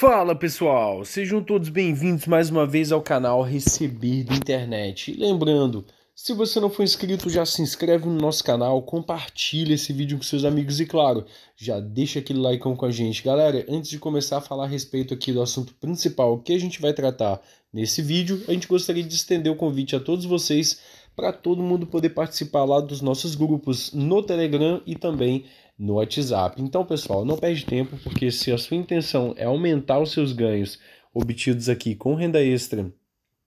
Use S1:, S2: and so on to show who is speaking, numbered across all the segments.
S1: Fala pessoal, sejam todos bem-vindos mais uma vez ao canal Receber da Internet. E lembrando, se você não for inscrito, já se inscreve no nosso canal, compartilha esse vídeo com seus amigos e claro, já deixa aquele like com a gente. Galera, antes de começar a falar a respeito aqui do assunto principal que a gente vai tratar nesse vídeo, a gente gostaria de estender o convite a todos vocês para todo mundo poder participar lá dos nossos grupos no Telegram e também no WhatsApp. Então, pessoal, não perde tempo, porque se a sua intenção é aumentar os seus ganhos obtidos aqui com renda extra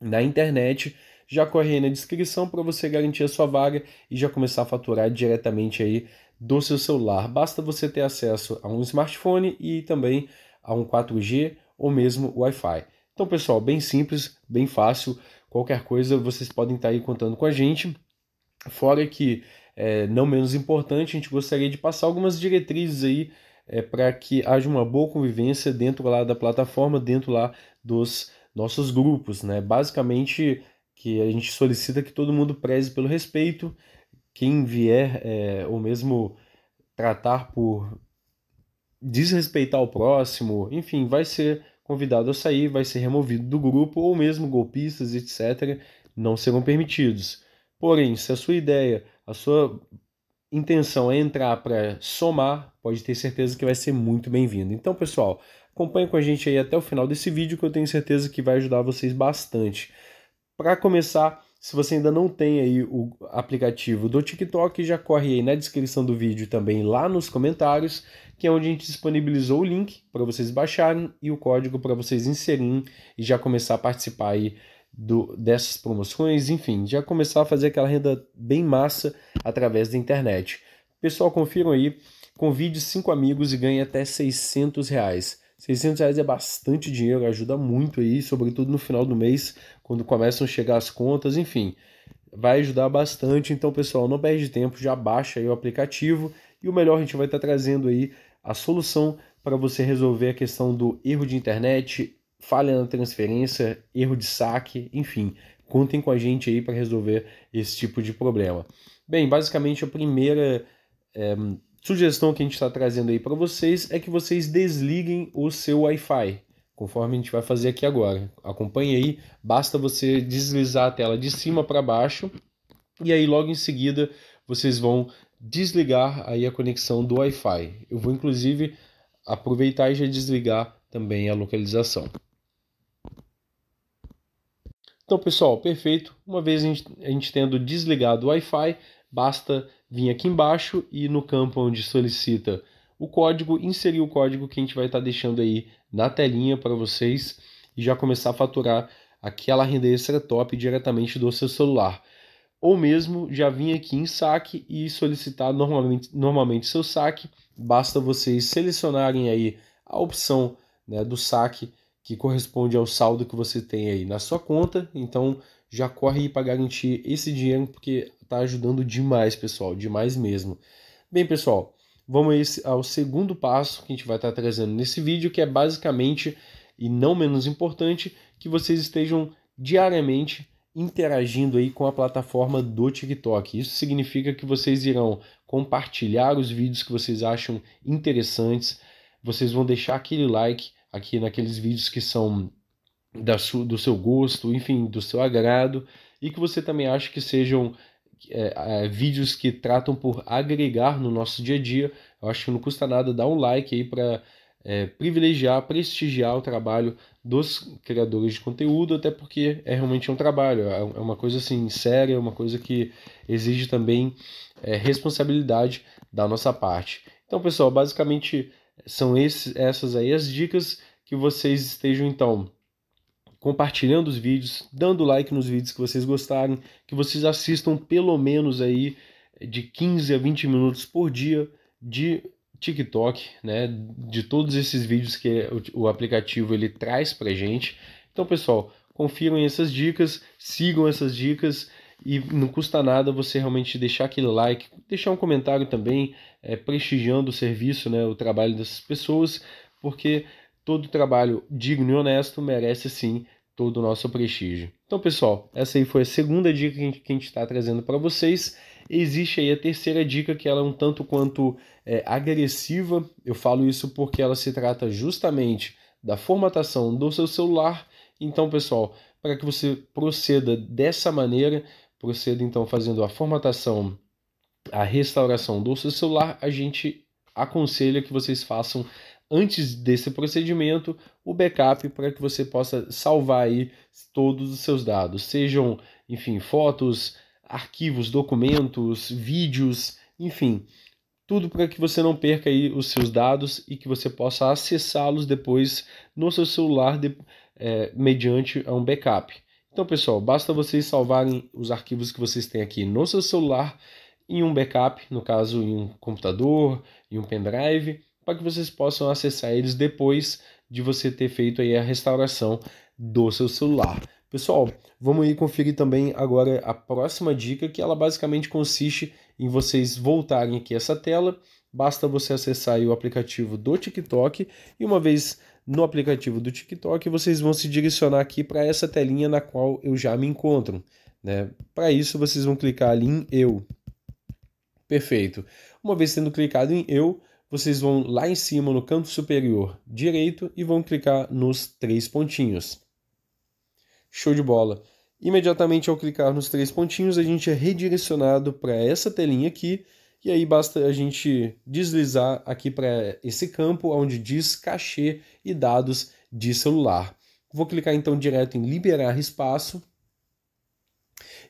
S1: na internet, já corre aí na descrição para você garantir a sua vaga e já começar a faturar diretamente aí do seu celular. Basta você ter acesso a um smartphone e também a um 4G ou mesmo Wi-Fi. Então, pessoal, bem simples, bem fácil. Qualquer coisa vocês podem estar tá aí contando com a gente. Fora que, é, não menos importante, a gente gostaria de passar algumas diretrizes aí é, para que haja uma boa convivência dentro lá da plataforma, dentro lá dos nossos grupos, né? Basicamente, que a gente solicita que todo mundo preze pelo respeito, quem vier é, ou mesmo tratar por desrespeitar o próximo, enfim, vai ser convidado a sair vai ser removido do grupo ou mesmo golpistas, etc., não serão permitidos. Porém, se a sua ideia, a sua intenção é entrar para somar, pode ter certeza que vai ser muito bem-vindo. Então, pessoal, acompanhe com a gente aí até o final desse vídeo que eu tenho certeza que vai ajudar vocês bastante. Para começar, se você ainda não tem aí o aplicativo do TikTok, já corre aí na descrição do vídeo também lá nos comentários, que é onde a gente disponibilizou o link para vocês baixarem e o código para vocês inserirem e já começar a participar aí do, dessas promoções, enfim, já começar a fazer aquela renda bem massa através da internet. Pessoal, confiram aí, convide cinco amigos e ganhe até 600 reais. 600 reais é bastante dinheiro, ajuda muito aí, sobretudo no final do mês, quando começam a chegar as contas, enfim. Vai ajudar bastante, então pessoal, não perde tempo, já baixa aí o aplicativo e o melhor a gente vai estar trazendo aí a solução para você resolver a questão do erro de internet, falha na transferência, erro de saque, enfim. Contem com a gente aí para resolver esse tipo de problema. Bem, basicamente a primeira é, Sugestão que a gente está trazendo aí para vocês é que vocês desliguem o seu Wi-Fi, conforme a gente vai fazer aqui agora. Acompanhe aí, basta você deslizar a tela de cima para baixo e aí logo em seguida vocês vão desligar aí a conexão do Wi-Fi. Eu vou inclusive aproveitar e já desligar também a localização. Então, pessoal, perfeito. Uma vez a gente, a gente tendo desligado o Wi-Fi, basta vir aqui embaixo e no campo onde solicita o código, inserir o código que a gente vai estar tá deixando aí na telinha para vocês e já começar a faturar aquela renda extra top diretamente do seu celular. Ou mesmo já vir aqui em saque e solicitar normalmente, normalmente seu saque. Basta vocês selecionarem aí a opção né, do saque que corresponde ao saldo que você tem aí na sua conta. Então, já corre para garantir esse dinheiro porque está ajudando demais, pessoal, demais mesmo. Bem, pessoal, vamos ao segundo passo que a gente vai estar tá trazendo nesse vídeo, que é basicamente, e não menos importante, que vocês estejam diariamente interagindo aí com a plataforma do TikTok. Isso significa que vocês irão compartilhar os vídeos que vocês acham interessantes, vocês vão deixar aquele like aqui naqueles vídeos que são da do seu gosto, enfim, do seu agrado, e que você também acha que sejam é, é, vídeos que tratam por agregar no nosso dia a dia. Eu acho que não custa nada dar um like aí para é, privilegiar, prestigiar o trabalho dos criadores de conteúdo, até porque é realmente um trabalho, é, é uma coisa assim séria, é uma coisa que exige também é, responsabilidade da nossa parte. Então, pessoal, basicamente são esses, essas aí as dicas que vocês estejam então compartilhando os vídeos, dando like nos vídeos que vocês gostarem, que vocês assistam pelo menos aí de 15 a 20 minutos por dia de TikTok, né? De todos esses vídeos que o aplicativo ele traz pra gente. Então, pessoal, confiram essas dicas, sigam essas dicas e não custa nada você realmente deixar aquele like, deixar um comentário também, é, prestigiando o serviço, né, o trabalho dessas pessoas, porque Todo trabalho digno e honesto merece sim todo o nosso prestígio. Então, pessoal, essa aí foi a segunda dica que a gente está trazendo para vocês. Existe aí a terceira dica, que ela é um tanto quanto é, agressiva. Eu falo isso porque ela se trata justamente da formatação do seu celular. Então, pessoal, para que você proceda dessa maneira, proceda então fazendo a formatação, a restauração do seu celular, a gente aconselha que vocês façam antes desse procedimento o backup para que você possa salvar aí todos os seus dados, sejam, enfim, fotos, arquivos, documentos, vídeos, enfim, tudo para que você não perca aí os seus dados e que você possa acessá-los depois no seu celular de, é, mediante um backup. Então, pessoal, basta vocês salvarem os arquivos que vocês têm aqui no seu celular em um backup, no caso em um computador, em um pendrive, para que vocês possam acessar eles depois de você ter feito aí a restauração do seu celular. Pessoal, vamos aí conferir também agora a próxima dica, que ela basicamente consiste em vocês voltarem aqui essa tela, basta você acessar o aplicativo do TikTok e uma vez no aplicativo do TikTok, vocês vão se direcionar aqui para essa telinha na qual eu já me encontro, né? Para isso, vocês vão clicar ali em eu. Perfeito. Uma vez tendo clicado em eu, vocês vão lá em cima no canto superior direito e vão clicar nos três pontinhos. Show de bola! Imediatamente ao clicar nos três pontinhos, a gente é redirecionado para essa telinha aqui, e aí basta a gente deslizar aqui para esse campo onde diz cachê e dados de celular. Vou clicar então direto em liberar espaço.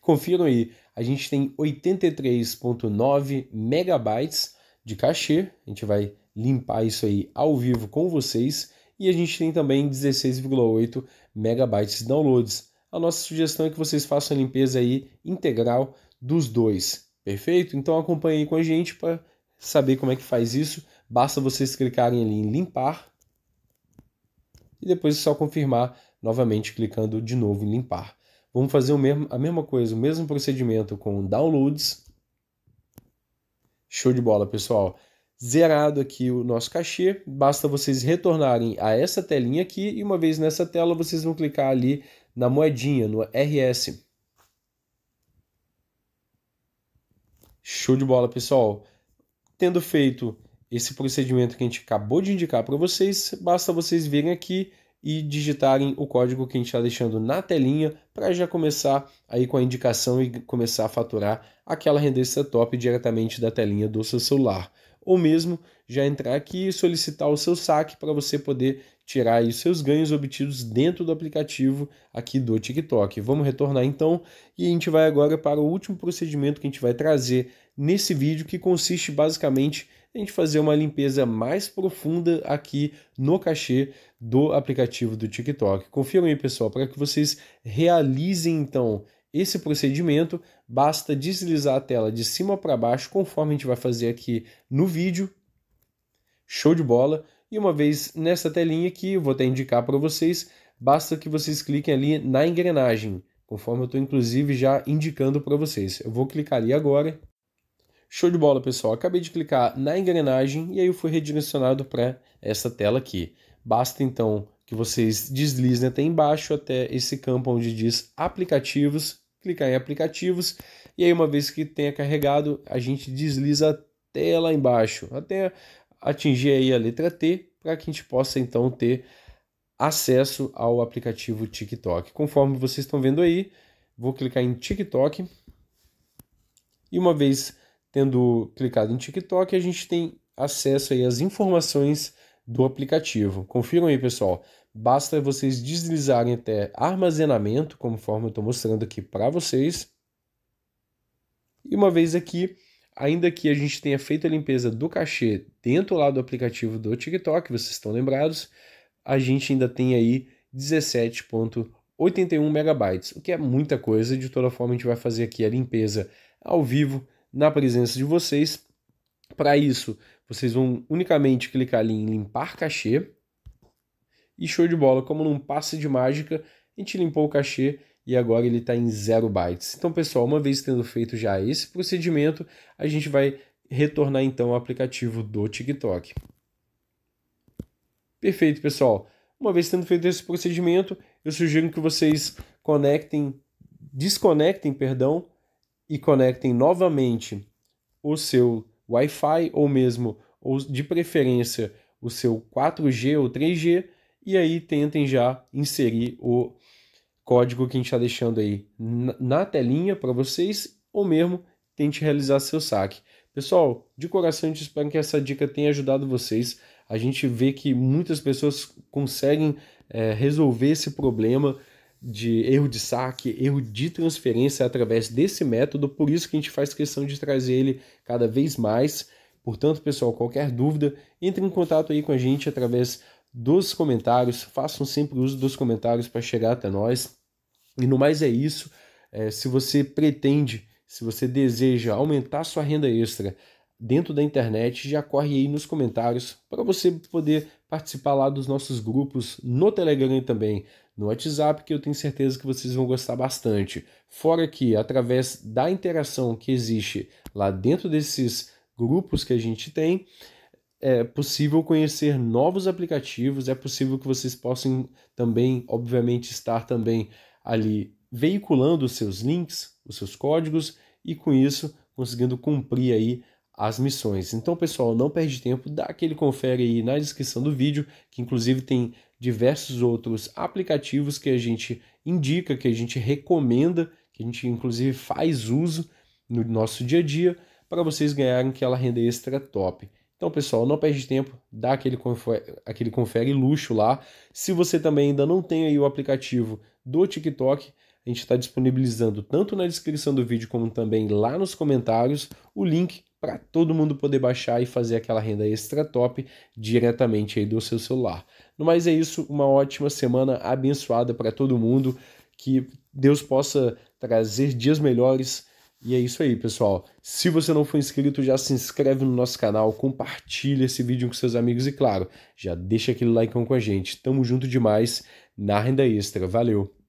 S1: Confiram aí, a gente tem 83.9 megabytes de cachê. A gente vai limpar isso aí ao vivo com vocês. E a gente tem também 16,8 megabytes de downloads. A nossa sugestão é que vocês façam a limpeza aí integral dos dois, perfeito? Então acompanhe aí com a gente para saber como é que faz isso. Basta vocês clicarem ali em limpar e depois é só confirmar novamente clicando de novo em limpar. Vamos fazer mesmo, a mesma coisa, o mesmo procedimento com downloads Show de bola, pessoal. Zerado aqui o nosso cachê, basta vocês retornarem a essa telinha aqui e uma vez nessa tela vocês vão clicar ali na moedinha, no RS. Show de bola, pessoal. Tendo feito esse procedimento que a gente acabou de indicar para vocês, basta vocês virem aqui e digitarem o código que a gente está deixando na telinha para já começar aí com a indicação e começar a faturar aquela renda top diretamente da telinha do seu celular. Ou mesmo já entrar aqui e solicitar o seu saque para você poder tirar aí os seus ganhos obtidos dentro do aplicativo aqui do TikTok. Vamos retornar então e a gente vai agora para o último procedimento que a gente vai trazer nesse vídeo que consiste basicamente a gente fazer uma limpeza mais profunda aqui no cachê do aplicativo do TikTok. Confiram aí, pessoal, para que vocês realizem então esse procedimento, basta deslizar a tela de cima para baixo, conforme a gente vai fazer aqui no vídeo. Show de bola! E uma vez nessa telinha aqui, vou até indicar para vocês, basta que vocês cliquem ali na engrenagem, conforme eu estou inclusive já indicando para vocês. Eu vou clicar ali agora. Show de bola, pessoal. Acabei de clicar na engrenagem e aí eu fui redirecionado para essa tela aqui. Basta então que vocês deslizem até embaixo, até esse campo onde diz aplicativos, clicar em aplicativos e aí uma vez que tenha carregado, a gente desliza até lá embaixo, até atingir aí a letra T, para que a gente possa então ter acesso ao aplicativo TikTok. Conforme vocês estão vendo aí, vou clicar em TikTok e uma vez Tendo clicado em TikTok, a gente tem acesso aí às informações do aplicativo. Confiram aí, pessoal. Basta vocês deslizarem até armazenamento, conforme eu estou mostrando aqui para vocês. E uma vez aqui, ainda que a gente tenha feito a limpeza do cachê dentro lá do aplicativo do TikTok, vocês estão lembrados, a gente ainda tem aí 17.81 megabytes, o que é muita coisa. De toda forma, a gente vai fazer aqui a limpeza ao vivo na presença de vocês. Para isso, vocês vão unicamente clicar ali em limpar cachê. E show de bola, como num passe de mágica, a gente limpou o cachê e agora ele está em 0 bytes. Então, pessoal, uma vez tendo feito já esse procedimento, a gente vai retornar então ao aplicativo do TikTok. Perfeito, pessoal. Uma vez tendo feito esse procedimento, eu sugiro que vocês conectem, desconectem, perdão, e conectem novamente o seu Wi-Fi ou mesmo, ou de preferência, o seu 4G ou 3G e aí tentem já inserir o código que a gente está deixando aí na telinha para vocês ou mesmo tente realizar seu saque. Pessoal, de coração espero que essa dica tenha ajudado vocês. A gente vê que muitas pessoas conseguem é, resolver esse problema de erro de saque, erro de transferência através desse método, por isso que a gente faz questão de trazer ele cada vez mais. Portanto, pessoal, qualquer dúvida, entre em contato aí com a gente através dos comentários, façam sempre uso dos comentários para chegar até nós. E no mais é isso. É, se você pretende, se você deseja aumentar sua renda extra, dentro da internet, já corre aí nos comentários para você poder participar lá dos nossos grupos no Telegram também, no WhatsApp, que eu tenho certeza que vocês vão gostar bastante. Fora que, através da interação que existe lá dentro desses grupos que a gente tem, é possível conhecer novos aplicativos, é possível que vocês possam também, obviamente, estar também ali veiculando os seus links, os seus códigos e com isso conseguindo cumprir aí as missões. Então, pessoal, não perde tempo, dá aquele confere aí na descrição do vídeo, que inclusive tem diversos outros aplicativos que a gente indica, que a gente recomenda, que a gente inclusive faz uso no nosso dia a dia para vocês ganharem aquela renda extra top. Então, pessoal, não perde tempo, dá aquele confere, aquele confere luxo lá. Se você também ainda não tem aí o aplicativo do TikTok, a gente está disponibilizando tanto na descrição do vídeo como também lá nos comentários o link para todo mundo poder baixar e fazer aquela renda extra top diretamente aí do seu celular. No mais é isso, uma ótima semana abençoada para todo mundo, que Deus possa trazer dias melhores. E é isso aí, pessoal. Se você não for inscrito, já se inscreve no nosso canal, compartilha esse vídeo com seus amigos e, claro, já deixa aquele like com a gente. Tamo junto demais na Renda Extra. Valeu!